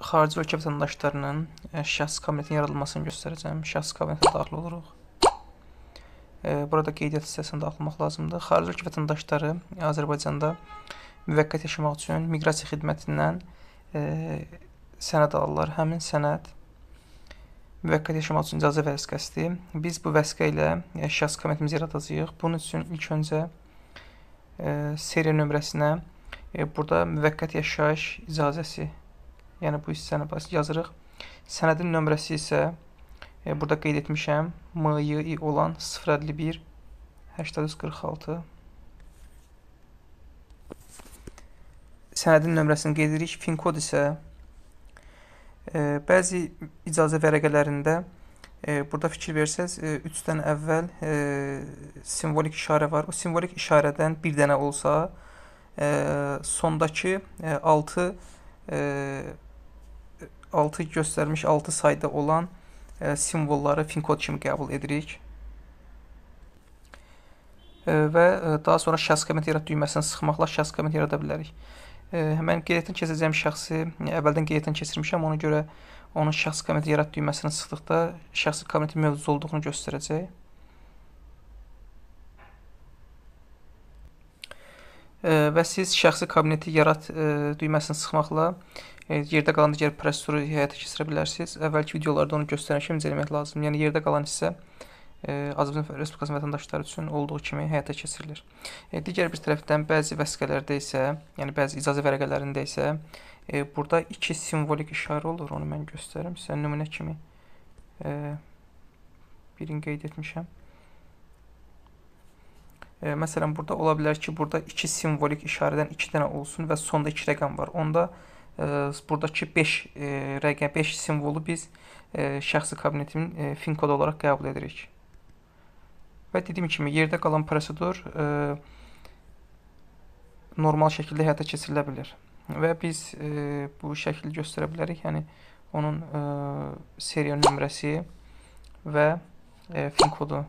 xarici ölkə vətəndaşlarının e, şəxs kabinetinin yaradılmasını göstərəcəm. Şəxs kabinetə daxil oluruq. E, burada qeydiyyat hissəsinə daxil olmaq lazımdır. Xarici ölkə vətəndaşları Azərbaycanda müvəqqəti yaşamaq üçün miqrasiya xidmətindən e, sənəd alırlar. Həmin sənəd müvəqqəti yaşamaq üçün icazə vəsiqəsidir. Biz bu vəsiqə ilə şəxs kabinetimizi yaradacağıq. Bunun üçün ilk öncə seriya nömrəsinə burada müvəqqəti yaşayış icazəsi Yəni bu hissəni bas yazırıq. Sənədin nömrəsi isə e, burada qeyd etmişəm. MYI olan 051 8346. Sənədin nömrəsini qeyd edirik. Fin kod isə e, bəzi icazə vərəqələrində e, burada fikir versəz, 3-dən e, əvvəl e, simvolik işarə var. O simvolik işarədən bir dənə olsa, e, sondakı 6 e, e 6 göstərmiş 6 sayda olan ə, e, simvolları finkod kimi qəbul edirik. Ə, e, və ə, e, daha sonra şəxs komment yarat düyməsini sıxmaqla şəxs komment yarada bilərik. Ə, mən qeydiyyatdan keçəcəyim şəxsi yəni əvvəldən qeydiyyatdan keçirmişəm, ona görə onun şəxs komment yarat düyməsini sıxdıqda şəxsi kommentin mövzu olduğunu göstərəcək. və siz şəxsi kabineti yarat düyməsini sıxmaqla yerdə qalan digər prosessoru həyata keçirə bilərsiniz. Əvvəlki videolarda onu göstərmişəm, necə eləmək lazımdır. Yəni yerdə qalan hissə Azərbaycan Respublikasının vətəndaşları üçün olduğu kimi həyata keçirilir. Digər bir tərəfdən bəzi vəsiqələrdə isə, yəni bəzi icazə vərəqələrində isə burada iki simvolik işarə olur. Onu mən göstərim sizə nümunə kimi birini qeyd etmişəm. E, məsələn, burada ola bilər ki, burada 2 simvolik işarədən 2 dənə olsun və sonda 2 rəqəm var. Onda e, buradakı 5 e, rəqəm, 5 simvolu biz e, şəxsi kabinetimin e, fin kodu olaraq qəbul edirik. Və dediyim kimi, yerdə qalan prosedur e, normal şəkildə həyata keçirilə bilər. Və biz e, bu şəkildə göstərə bilərik, yəni onun e, seriya nömrəsi və e, fin kodu